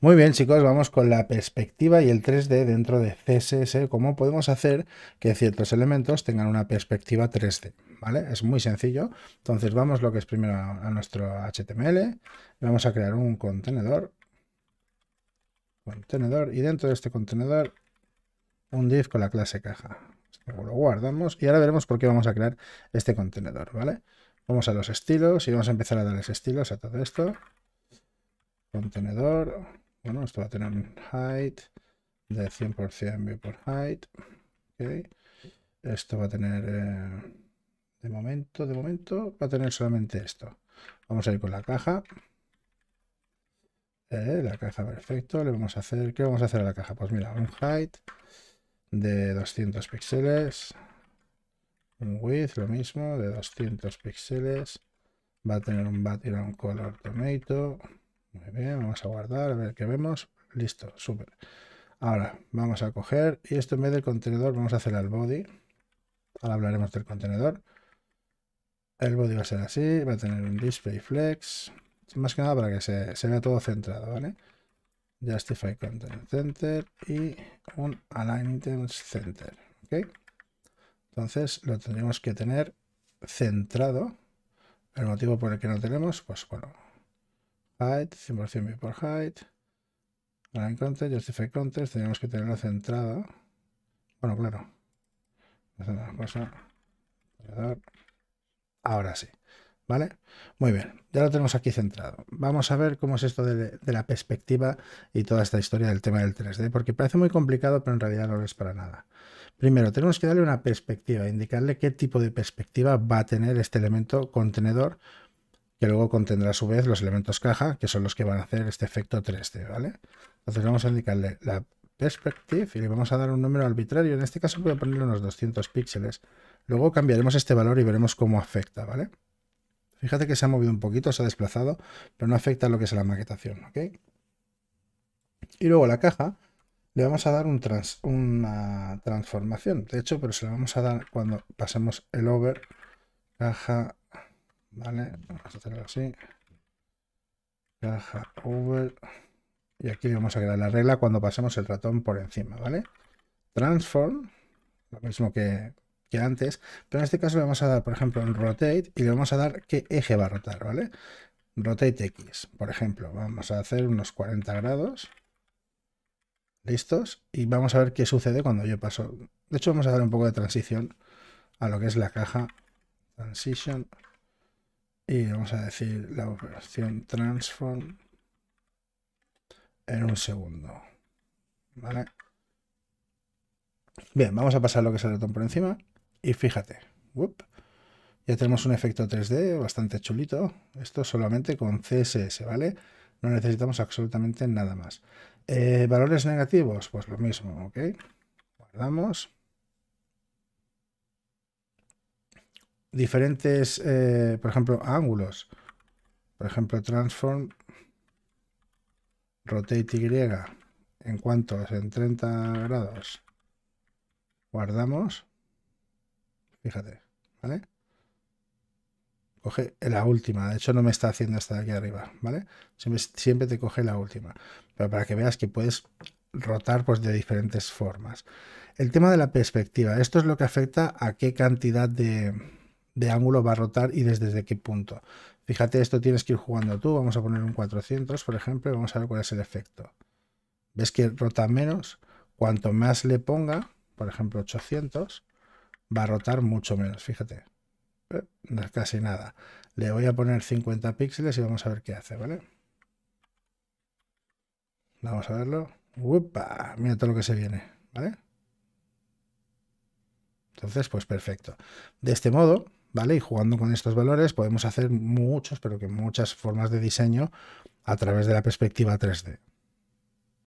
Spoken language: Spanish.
Muy bien chicos, vamos con la perspectiva y el 3D dentro de CSS, cómo podemos hacer que ciertos elementos tengan una perspectiva 3D, ¿vale? Es muy sencillo, entonces vamos lo que es primero a nuestro HTML, vamos a crear un contenedor, contenedor, y dentro de este contenedor un div con la clase caja, lo guardamos y ahora veremos por qué vamos a crear este contenedor, ¿vale? Vamos a los estilos y vamos a empezar a darles estilos a todo esto, contenedor, bueno, esto va a tener un height de 100% view por height. Esto va a tener, eh, de momento, de momento, va a tener solamente esto. Vamos a ir con la caja. Eh, la caja, perfecto. Le vamos a hacer, ¿qué vamos a hacer a la caja? Pues mira, un height de 200 píxeles. Un width, lo mismo, de 200 píxeles. Va a tener un background color tomato. Muy bien, vamos a guardar, a ver qué vemos. Listo, súper. Ahora, vamos a coger, y esto en vez del contenedor, vamos a hacer al body. Ahora hablaremos del contenedor. El body va a ser así, va a tener un display flex. Más que nada para que se, vea todo centrado, ¿vale? Justify Content Center y un Align Items Center, ¿ok? Entonces lo tenemos que tener centrado. El motivo por el que no tenemos, pues bueno, height, 100% por height, content, justify context, tenemos que tenerlo centrado. Bueno, claro. Ahora sí. ¿Vale? Muy bien, ya lo tenemos aquí centrado. Vamos a ver cómo es esto de, de, la perspectiva y toda esta historia del tema del 3D, porque parece muy complicado, pero en realidad no es para nada. Primero, tenemos que darle una perspectiva, indicarle qué tipo de perspectiva va a tener este elemento contenedor luego contendrá a su vez los elementos caja, que son los que van a hacer este efecto 3D, ¿vale? Entonces vamos a indicarle la perspective y le vamos a dar un número arbitrario, en este caso voy a ponerle unos 200 píxeles. Luego cambiaremos este valor y veremos cómo afecta, ¿vale? Fíjate que se ha movido un poquito, se ha desplazado, pero no afecta a lo que es la maquetación, ¿ok? Y luego la caja le vamos a dar un trans, una transformación, de hecho, pero se la vamos a dar cuando pasemos el over, caja Vale, vamos a hacerlo así. Caja over. Y aquí vamos a crear la regla cuando pasemos el ratón por encima, ¿vale? Transform, lo mismo que, antes, pero en este caso le vamos a dar, por ejemplo, un rotate y le vamos a dar qué eje va a rotar, ¿vale? Rotate X, por ejemplo, vamos a hacer unos 40 grados. Listos. Y vamos a ver qué sucede cuando yo paso. De hecho, vamos a dar un poco de transición a lo que es la caja. Transition y vamos a decir la operación transform en un segundo. Bien, vamos a pasar lo que es el ratón por encima y fíjate, ya tenemos un efecto 3D bastante chulito, esto solamente con CSS, ¿vale? No necesitamos absolutamente nada más. Eh, Valores negativos, pues lo mismo, ¿ok? Guardamos. diferentes, eh, por ejemplo, ángulos. Por ejemplo, transform rotate Y. ¿En cuántos? En 30 grados. Guardamos. Fíjate, ¿vale? Coge la última. De hecho, no me está haciendo hasta aquí arriba, ¿vale? Siempre, te coge la última. Pero para que veas que puedes rotar pues, de diferentes formas. El tema de la perspectiva. Esto es lo que afecta a qué cantidad de, de ángulo va a rotar y desde, qué punto. Fíjate, esto tienes que ir jugando tú. Vamos a poner un 400, por ejemplo, y vamos a ver cuál es el efecto. ¿Ves que rota menos? Cuanto más le ponga, por ejemplo 800, va a rotar mucho menos. Fíjate, eh, casi nada. Le voy a poner 50 píxeles y vamos a ver qué hace, ¿vale? Vamos a verlo. ¡Upa! Mira todo lo que se viene, ¿vale? Entonces, pues perfecto. De este modo, y jugando con estos valores podemos hacer muchos, pero que muchas formas de diseño a través de la perspectiva 3D.